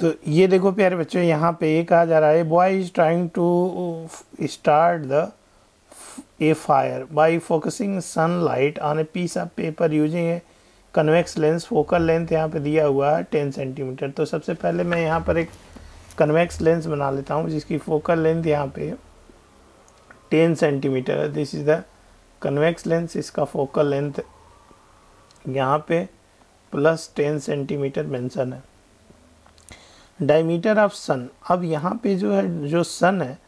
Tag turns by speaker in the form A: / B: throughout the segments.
A: तो ये देखो प्यारे बच्चों यहाँ पे ये कहा जा रहा है boy is trying to start the a fire by focusing sun light on a piece of paper using a convex lens focal length यहाँ पे दिया हुआ है टेन सेंटीमीटर तो सबसे पहले मैं यहाँ पर एक कन्वेक्स लेंस बना लेता हूँ जिसकी फोकल लेंथ यहाँ पे टेन सेंटीमीटर है this is the convex lens इसका फोकल लेंथ यहाँ पे प्लस टेन सेंटीमीटर मेंशन है डायमीटर ऑफ सन अब यहाँ पे जो है जो सन है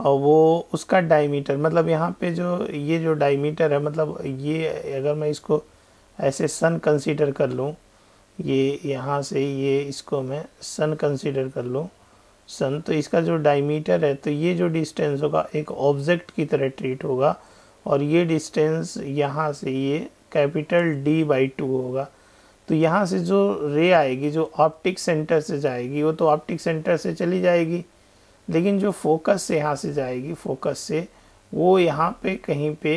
A: वो उसका डायमीटर मतलब यहाँ पे जो ये जो डायमीटर है मतलब ये अगर मैं इसको ऐसे सन कंसीडर कर लूँ ये यहाँ से ये इसको मैं सन कंसीडर कर लूँ सन तो इसका जो डायमीटर है तो ये जो डिस्टेंस होगा एक ऑब्जेक्ट की तरह ट्रीट होगा और ये डिस्टेंस यहाँ से ये कैपिटल डी बाई टू होगा तो यहाँ से जो रे आएगी जो ऑप्टिक सेंटर से जाएगी वो तो ऑप्टिक सेंटर से चली जाएगी लेकिन जो फोकस से यहाँ से जाएगी फोकस से वो यहाँ पे कहीं पे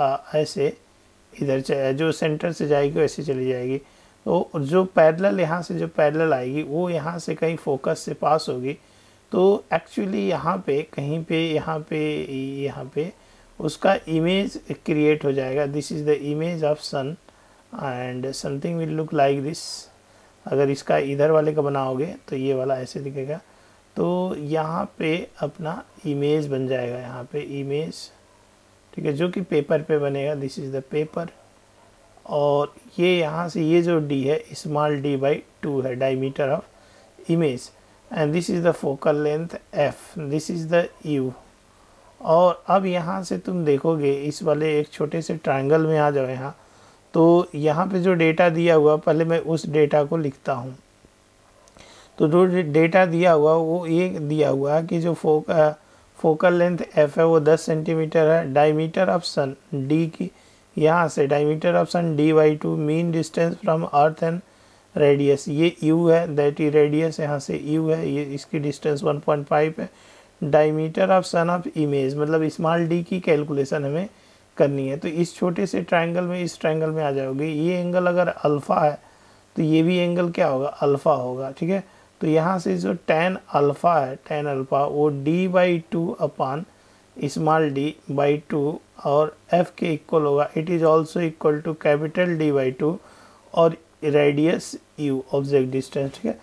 A: आ, ऐसे इधर जो सेंटर से जाएगी वैसे चली जाएगी तो जो पैरेलल यहाँ से जो पैरेलल आएगी वो यहाँ से कहीं फोकस से पास होगी तो एक्चुअली यहाँ पे कहीं पे यहाँ पे यहाँ पे उसका इमेज क्रिएट हो जाएगा this is the image of sun and something will look like this अगर इसका इधर वाले का बनाओगे तो ये वाला ऐसे दिखेगा तो यहाँ पे अपना इमेज बन जाएगा यहाँ पे इमेज ठीक है जो कि पेपर पे बनेगा दिस इज़ द पेपर और ये यहाँ से ये जो डी है स्मॉल डी बाई टू है diameter of image and this is the focal length F this is the U और अब यहाँ से तुम देखोगे इस वाले एक छोटे से ट्राइंगल में आ जाओ यहाँ तो यहाँ पे जो डेटा दिया हुआ पहले मैं उस डेटा को लिखता हूँ तो जो डेटा दिया हुआ वो ये दिया हुआ कि जो फोक फोकल लेंथ एफ है वो 10 सेंटीमीटर है डायमीटर ऑफ सन डी की यहाँ से diameter of sun D by two mean distance from earth and radius ये यू है दैट ई रेडियस यहाँ से यू है ये इसकी डिस्टेंस 1.5 है diameter of sun of image मतलब स्मॉल डी की कैलकुलेशन हमें करनी है तो इस छोटे से ट्राइंगल में इस ट्राइंगल में आ जाओगे ये एंगल अगर अल्फ़ा है तो ये भी एंगल क्या होगा अल्फ़ा होगा ठीक है तो यहाँ से जो टेन अल्फ़ा है टेन अल्फ़ा वो D by two upon small D by two और एफ के इक्वल होगा it is also equal to capital D by two और रेडियस यू ऑब्जेक्ट डिस्टेंस ठीक है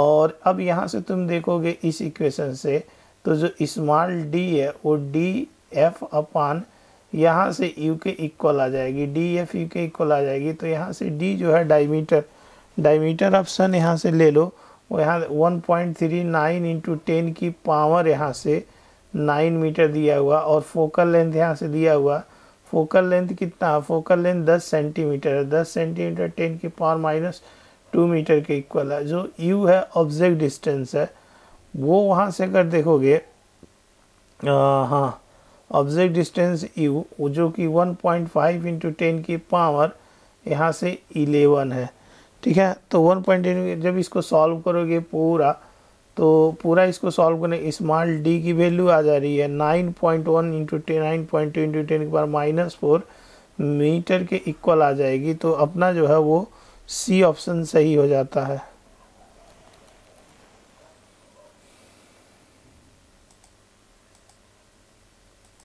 A: और अब यहाँ से तुम देखोगे इस इक्वेशन से तो जो इस्माल डी है वो डी एफ अपान यहाँ से यू के इक्वल आ जाएगी डी एफ यू के इक्वल आ जाएगी तो यहाँ से डी जो है डायमीटर डायमीटर ऑप्शन यहाँ से ले लो वो यहाँ one point three nine into ten की पावर यहाँ से नाइन मीटर दिया हुआ और फोकल लेंथ यहाँ से दिया हुआ फोकल लेंथ कितना फोकल लेंथ दस सेंटीमीटर है दस सेंटीमीटर टेन की पावर माइनस टू मीटर के इक्वल है जो यू है ऑब्जेक्ट डिस्टेंस है वो वहाँ से अगर देखोगे हाँ ऑब्जेक्ट डिस्टेंस यू e, जो कि 1.5 पॉइंट फाइव इंटू टेन की पावर यहाँ से 11 है ठीक है तो 1.8 पॉइंट जब इसको सॉल्व करोगे पूरा तो पूरा इसको सॉल्व करने स्मॉल डी की वैल्यू आ जा रही है 9.1 point one into ten nine point two into ten के पावर माइनस फोर मीटर के इक्वल आ जाएगी तो अपना जो है वो सी ऑप्शन सही हो जाता है